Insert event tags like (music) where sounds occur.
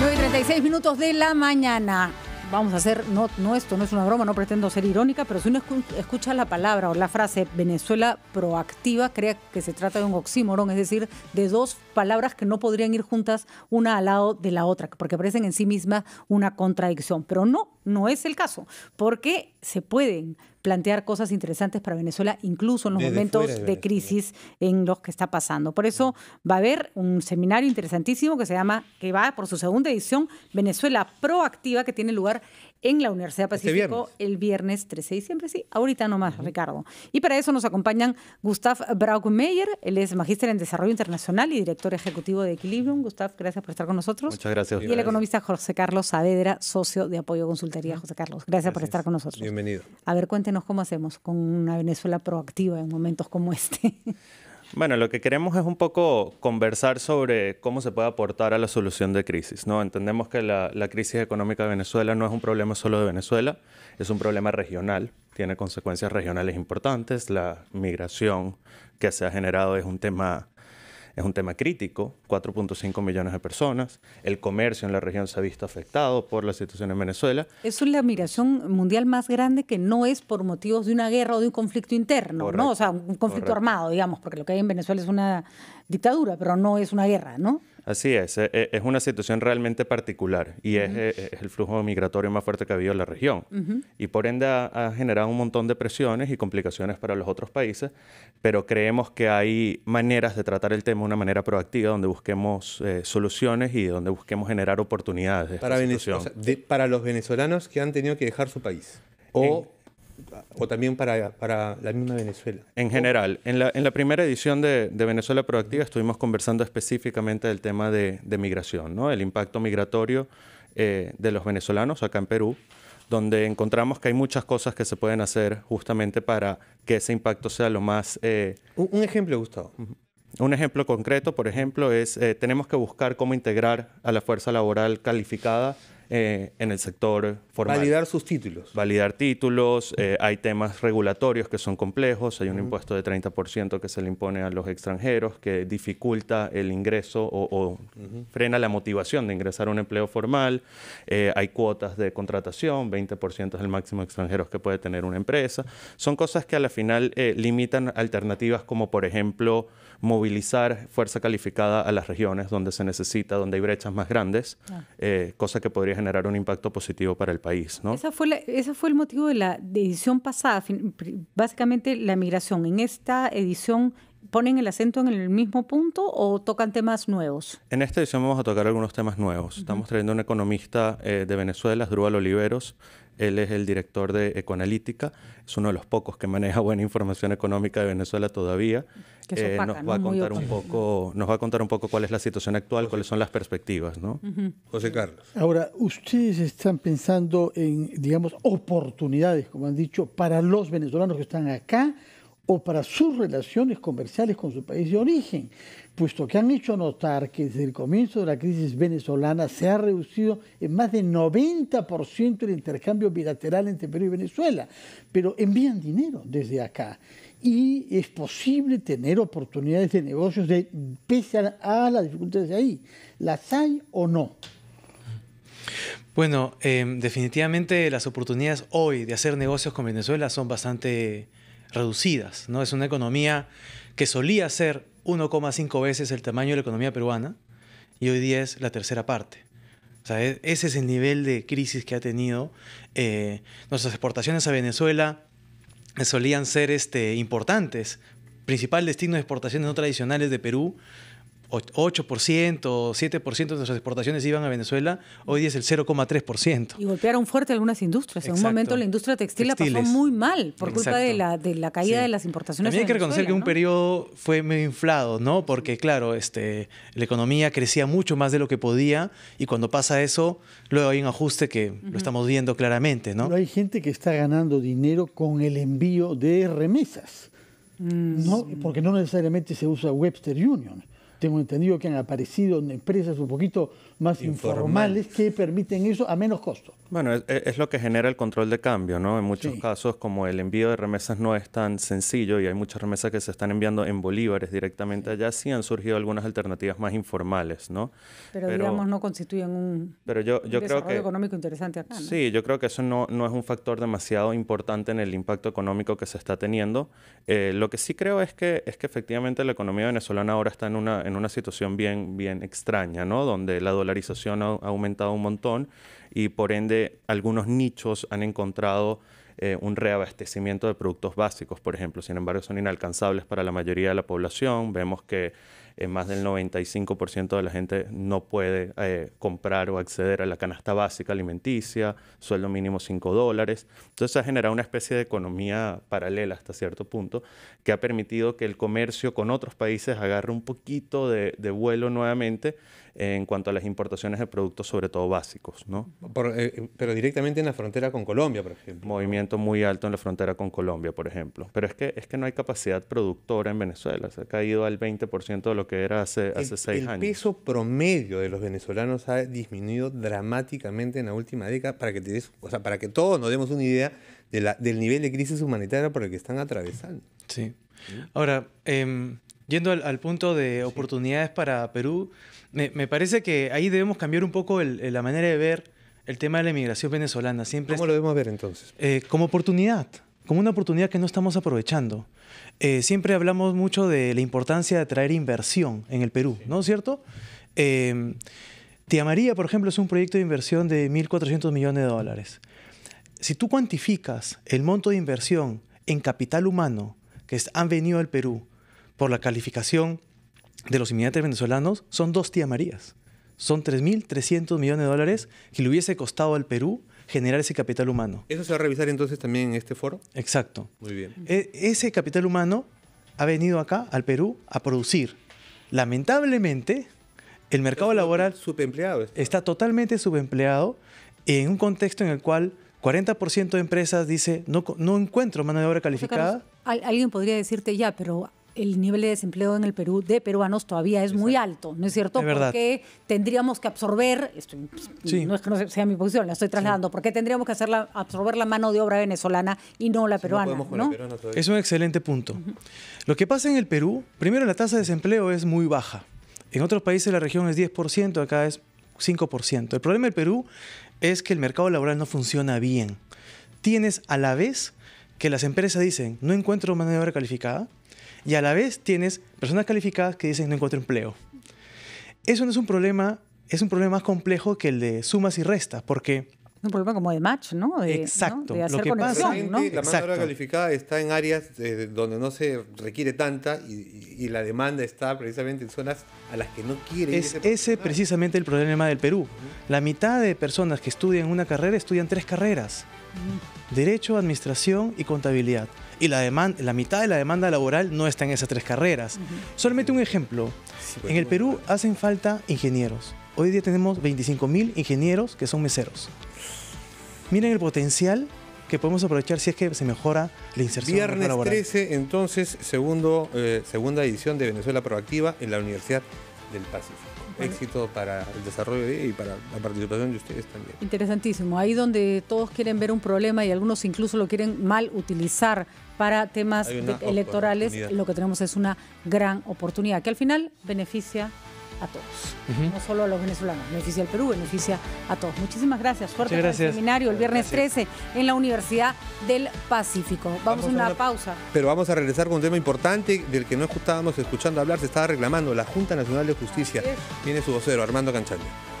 9 y 36 minutos de la mañana. Vamos a hacer, no, no esto no es una broma, no pretendo ser irónica, pero si uno escucha la palabra o la frase Venezuela proactiva, crea que se trata de un oxímoron, es decir, de dos palabras que no podrían ir juntas una al lado de la otra, porque parecen en sí mismas una contradicción. Pero no, no es el caso, porque se pueden plantear cosas interesantes para Venezuela, incluso en los momentos de, de crisis en los que está pasando. Por eso va a haber un seminario interesantísimo que se llama, que va por su segunda edición, Venezuela Proactiva, que tiene lugar en la Universidad este Pacífico el viernes 13 de diciembre, sí, ahorita nomás, Ricardo. Y para eso nos acompañan Gustav Braugmeyer, él es magíster en Desarrollo Internacional y director ejecutivo de Equilibrium. Gustav, gracias por estar con nosotros. Muchas gracias. Y el economista José Carlos Saavedra, socio de Apoyo Consultoría. José Carlos, gracias, gracias, por estar con nosotros. Bienvenido. A ver, cuéntenos cómo hacemos con una Venezuela proactiva en momentos como este. (laughs) Bueno, lo que queremos es un poco conversar sobre cómo se puede aportar a la solución de crisis. ¿no? Entendemos que la, la crisis económica de Venezuela no es un problema solo de Venezuela, es un problema regional, tiene consecuencias regionales importantes. La migración que se ha generado es un tema es un tema crítico, 4.5 millones de personas, el comercio en la región se ha visto afectado por la situación en Venezuela. Es la migración mundial más grande que no es por motivos de una guerra o de un conflicto interno, ¿no? O sea, un conflicto armado, digamos, porque lo que hay en Venezuela es una dictadura, pero no es una guerra, ¿no? Así es, e, e, es una situación realmente particular y e, es, el flujo migratorio más fuerte que ha habido en la región. Y por ende ha, generado un montón de presiones y complicaciones para los otros países, pero creemos que hay maneras de tratar el tema de una manera proactiva, donde busquemos eh, soluciones y donde busquemos generar oportunidades. para, los venezolanos que han tenido que dejar su país. O o también para, para, la misma Venezuela. En general, en la, en la primera edición de, de, Venezuela Proactiva estuvimos conversando específicamente del tema de, de migración, ¿no? el impacto migratorio eh, de los venezolanos acá en Perú, donde encontramos que hay muchas cosas que se pueden hacer justamente para que ese impacto sea lo más... Eh, un, ejemplo, Gustavo. Un ejemplo concreto, por ejemplo, es eh, tenemos que buscar cómo integrar a la fuerza laboral calificada eh, en el sector formal. Validar sus títulos. Validar títulos, eh, hay temas regulatorios que son complejos, hay un impuesto de 30% que se le impone a los extranjeros que dificulta el ingreso o, frena la motivación de ingresar a un empleo formal, eh, hay cuotas de contratación, 20% es el máximo de extranjeros que puede tener una empresa. Son cosas que a la final limitan alternativas como por ejemplo movilizar fuerza calificada a las regiones donde se necesita, donde hay brechas más grandes, ah. cosa que podría generar un impacto positivo para el país. Esa fue ese fue el motivo de la edición pasada, básicamente la migración. En esta edición ponen el acento en el mismo punto o tocan temas nuevos? En esta edición vamos a tocar algunos temas nuevos. Estamos trayendo a un economista eh, de Venezuela, Drúbal Oliveros. Él es el director de Ecoanalítica, es uno de los pocos que maneja buena información económica de Venezuela todavía. Eh, nos, va a contar un poco, nos va a contar un poco cuál es la situación actual, cuáles son las perspectivas. ¿no? José Carlos. Ahora, ustedes están pensando en, digamos, oportunidades, como han dicho, para los venezolanos que están acá o para sus relaciones comerciales con su país de origen, puesto que han hecho notar que desde el comienzo de la crisis venezolana se ha reducido en más de 90% el intercambio bilateral entre Perú y Venezuela, pero envían dinero desde acá y es posible tener oportunidades de negocios pese a, las dificultades de ahí. ¿Las hay o no? Bueno, em, definitivamente las oportunidades hoy de hacer negocios con Venezuela son bastante reducidas. ¿no? Es una economía que solía ser 1,5 veces el tamaño de la economía peruana y hoy día es la tercera parte. E-, ese es el nivel de crisis que ha tenido. Eh, nuestras exportaciones a Venezuela solían ser este, importantes. Principal destino de exportaciones no tradicionales de Perú 8%, 7% de nuestras exportaciones iban a Venezuela, hoy es el 0,3%. Y golpearon fuerte algunas industrias. En un momento la industria textil la pasó muy mal por culpa de la, caída de las importaciones. También hay que reconocer que un periodo fue medio inflado, ¿no? Porque, claro, este, la economía crecía mucho más de lo que podía y cuando pasa eso, luego hay un ajuste que lo estamos viendo claramente, ¿no? Pero hay gente que está ganando dinero con el envío de remesas, mm. ¿no? Porque no necesariamente se usa Webster Union. Tengo entendido que han aparecido empresas un poquito más informales, que permiten eso a menos costo. Bueno, es, lo que genera el control de cambio, ¿no? En muchos casos, como el envío de remesas no es tan sencillo y hay muchas remesas que se están enviando en bolívares directamente allá, sí han surgido algunas alternativas más informales, ¿no? Pero, digamos, no constituyen un, pero yo, yo creo que, económico interesante acá. Sí, yo creo que eso no, no es un factor demasiado importante en el impacto económico que se está teniendo. Eh, lo que sí creo es que, es que efectivamente la economía venezolana ahora está en una en una situación bien, bien extraña, ¿no? Donde la dolarización ha, aumentado un montón y por ende algunos nichos han encontrado eh, un reabastecimiento de productos básicos, por ejemplo. Sin embargo, son inalcanzables para la mayoría de la población. Vemos que más del 95% de la gente no puede eh, comprar o acceder a la canasta básica alimenticia, sueldo mínimo 5 dólares. Entonces ha generado una especie de economía paralela hasta cierto punto que ha permitido que el comercio con otros países agarre un poquito de vuelo nuevamente en cuanto a las importaciones de productos, sobre todo básicos. ¿no? Eh, eh, pero directamente en la frontera con Colombia, por ejemplo. Movimiento muy alto en la frontera con Colombia, por ejemplo. Pero es que, es que no hay capacidad productora en Venezuela. Se ha caído al 20% de lo que era hace, hace seis años. El peso promedio de los venezolanos ha disminuido dramáticamente en la última década para que, te todos nos demos una idea del nivel de crisis humanitaria por el que están atravesando. Sí. Ahora, em, Yendo al, punto de oportunidades para Perú, me, parece que ahí debemos cambiar un poco la manera de ver el tema de la inmigración venezolana. Siempre ¿Cómo lo debemos ver entonces? Eh, como oportunidad, como una oportunidad que no estamos aprovechando. Eh, siempre hablamos mucho de la importancia de traer inversión en el Perú, ¿no es cierto? Eh, Tía María, por ejemplo, es un proyecto de inversión de 1.400 millones de dólares. Si tú cuantificas el monto de inversión en capital humano que han venido al Perú por la calificación de los inmigrantes venezolanos son dos tía Marías. Son 3.300 millones de dólares que le hubiese costado al Perú generar ese capital humano. ¿Eso se va a revisar entonces también en este foro? Exacto. Muy bien. E, ese capital humano ha venido acá, al Perú, a producir. Lamentablemente, el mercado laboral está. totalmente subempleado en un contexto en el cual 40% de empresas dice no, encuentro mano de obra calificada. alguien podría decirte ya, pero el nivel de desempleo en el Perú de peruanos todavía es muy alto, ¿no es cierto? porque tendríamos que absorber, no es que no sea mi posición, la estoy trasladando, porque tendríamos que absorber la mano de obra venezolana y no la peruana? es un excelente punto. Lo que pasa en el Perú, primero la tasa de desempleo es muy baja. En otros países de la región es 10%, acá es 5%. El problema del Perú es que el mercado laboral no funciona bien. Tienes a la vez que las empresas dicen, no encuentro mano de obra calificada, y a la vez tienes personas calificadas que dicen no encuentro empleo. Eso no es un problema, es un problema más complejo que el de sumas y restas, porque un problema como de match, ¿no? Exacto. De hacer Lo que pasa, ¿no? La mano calificada está en áreas eh, donde no se requiere tanta y, la demanda está precisamente en zonas a las que no quiere. Es ese, ese precisamente el problema del Perú. La mitad de personas que estudian una carrera estudian tres carreras. Derecho, Administración y Contabilidad. Y la, demanda, la mitad de la demanda laboral no está en esas tres carreras. Solamente un ejemplo. en el pues, Perú hacen falta ingenieros. Hoy día tenemos 25.000 ingenieros que son meseros miren el potencial que podemos aprovechar si es que se mejora la inserción Viernes 13, entonces, segundo, eh, segunda edición de Venezuela Proactiva en la Universidad del Pacífico. Éxito para el desarrollo y para la participación de ustedes también. Interesantísimo. Ahí donde todos quieren ver un problema y algunos incluso lo quieren mal utilizar para temas electorales, lo que tenemos es una gran oportunidad que al final beneficia a todos, no solo a los venezolanos, beneficia al Perú, beneficia a todos. Muchísimas gracias, fuerte seminario el viernes 13 en la Universidad del Pacífico. Vamos, a una, pausa. Pero vamos a regresar con un tema importante del que no estábamos escuchando hablar, se estaba reclamando la Junta Nacional de Justicia. Tiene su vocero, Armando Canchante.